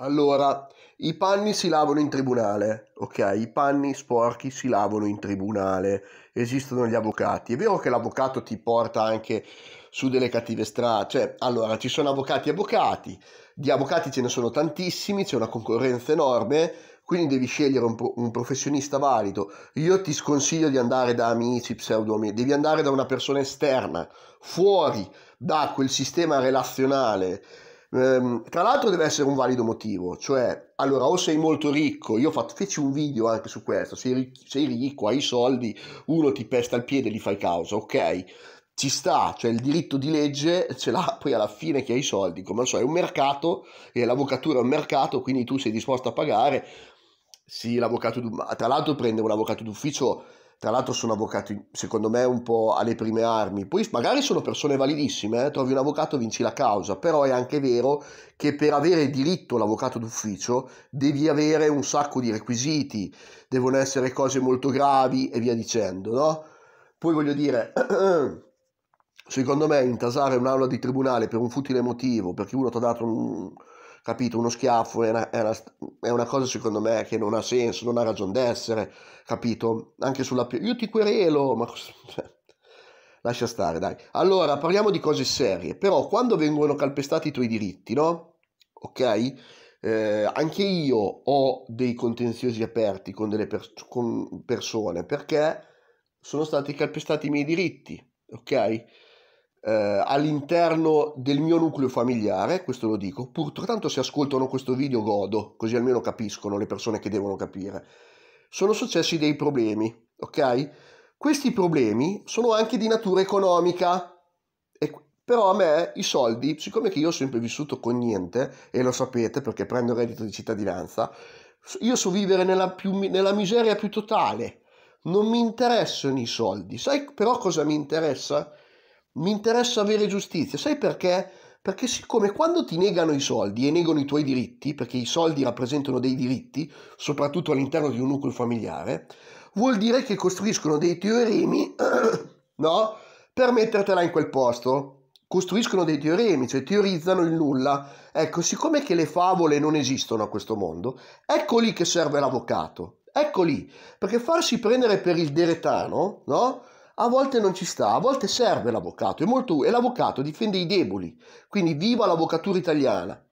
Allora, i panni si lavano in tribunale, ok? I panni sporchi si lavano in tribunale, esistono gli avvocati. È vero che l'avvocato ti porta anche su delle cattive strade, cioè, allora, ci sono avvocati e avvocati, di avvocati ce ne sono tantissimi, c'è una concorrenza enorme, quindi devi scegliere un, pro- un professionista valido. Io ti sconsiglio di andare da amici, pseudoamici, devi andare da una persona esterna, fuori da quel sistema relazionale Ehm, tra l'altro deve essere un valido motivo, cioè allora o sei molto ricco, io fatto, feci un video anche su questo, sei, sei ricco, hai i soldi, uno ti pesta il piede, e gli fai causa, ok? Ci sta, cioè il diritto di legge ce l'ha poi alla fine che hai i soldi, come lo so, è un mercato e l'avvocatura è un mercato, quindi tu sei disposto a pagare, sì, l'avvocato, tra l'altro prende un avvocato d'ufficio tra l'altro sono avvocati, secondo me, un po' alle prime armi. Poi magari sono persone validissime, eh? trovi un avvocato, e vinci la causa, però è anche vero che per avere diritto all'avvocato d'ufficio devi avere un sacco di requisiti, devono essere cose molto gravi e via dicendo, no? Poi voglio dire... secondo me intasare un'aula di tribunale per un futile motivo, perché uno ti ha dato un, capito? Uno schiaffo è una, è, una, è una, cosa secondo me che non ha senso, non ha ragione d'essere, capito? Anche sulla... Io ti querelo, ma... Lascia stare, dai. Allora, parliamo di cose serie, però quando vengono calpestati i tuoi diritti, no? Ok? Eh, anche io ho dei contenziosi aperti con delle per- con persone perché sono stati calpestati i miei diritti, ok? eh, all'interno del mio nucleo familiare, questo lo dico, purtroppo se ascoltano questo video godo, così almeno capiscono le persone che devono capire, sono successi dei problemi, ok? Questi problemi sono anche di natura economica, e, però a me i soldi, siccome che io ho sempre vissuto con niente, e lo sapete perché prendo reddito di cittadinanza, io so vivere nella, più, nella miseria più totale, non mi interessano i soldi, sai però cosa mi interessa? mi interessa avere giustizia. Sai perché? Perché siccome quando ti negano i soldi e negano i tuoi diritti, perché i soldi rappresentano dei diritti, soprattutto all'interno di un nucleo familiare, vuol dire che costruiscono dei teoremi, no? Per mettertela in quel posto. Costruiscono dei teoremi, cioè teorizzano il nulla. Ecco, siccome che le favole non esistono a questo mondo, ecco lì che serve l'avvocato. Ecco lì, perché farsi prendere per il deretano, no? a volte non ci sta, a volte serve l'avvocato, molto, e l'avvocato difende i deboli, quindi viva l'avvocatura italiana.